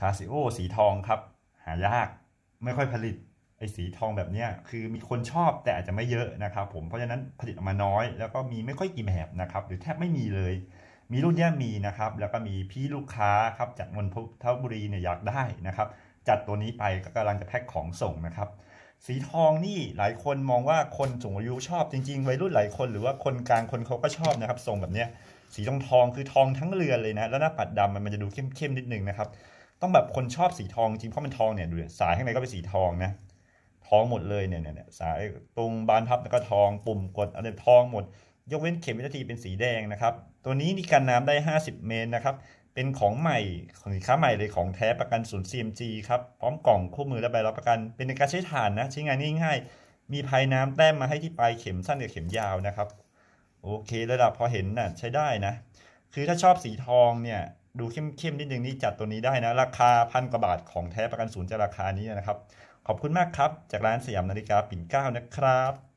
คาสิโอสีทองครับ หายากไม่ค่อยผลิต ไอ้สีทองแบบนี้คือมีคนชอบแต่อาจจะไม่เยอะนะครับ ผมเพราะฉะนั้นผลิตออกมาน้อย แล้วก็มีไม่ค่อยกี่แบบนะครับ หรือแทบไม่มีเลย มีรุ่นนี้มีนะครับ แล้วก็มีพี่ลูกค้าครับจากมนนทบุรีเนี่ยอยากได้นะครับ จัดตัวนี้ไปก็กำลังจะแพ็คของส่งนะครับ สีทองนี่หลายคนมองว่าคนสูงอายุชอบ จริงๆวัยรุ่นหลายคนหรือว่าคนกลางคนเขาก็ชอบนะครับทรงแบบเนี้ย สีทองทองคือทองทั้งเรือนเลยนะ แล้วหน้าปัดดำมันจะดูเข้มๆนิดนึงนะครับต้องแบบคนชอบสีทองจริงเพราะมันทองเนี่ยดูสายข้างในก็เป็นสีทองนะ ทองหมดเลยเนี่ยเนี่ยสายตรงบานพับแล้วก็ทองปุ่มกดอะไรทองหมด ยกเว้นเข็มวินาทีเป็นสีแดงนะครับ ตัวนี้นี่กันน้ำได้ 50เมตรนะครับ เป็นของใหม่ ของสินค้าใหม่เลยของแท้ประกันศูนย์ CMG ครับ พร้อมกล่องคู่มือและใบรับประกันเป็นในการใช้ฐานนะใช้งานง่ายๆมีภายน้ำแต้มมาให้ที่ปลายเข็มสั้นกับเข็มยาวนะครับ โอเค ระดับพอเห็นนะ่ะใช้ได้นะ คือถ้าชอบสีทองเนี่ยดูเข้มๆนิดนึงนี่จัดตัวนี้ได้นะราคาพันกว่าบาทของแท้ประกันศูนย์จะราคานี้นะครับ ขอบคุณมากครับ จากร้านสยามนาฬิกาปิ่นเก้านะครับ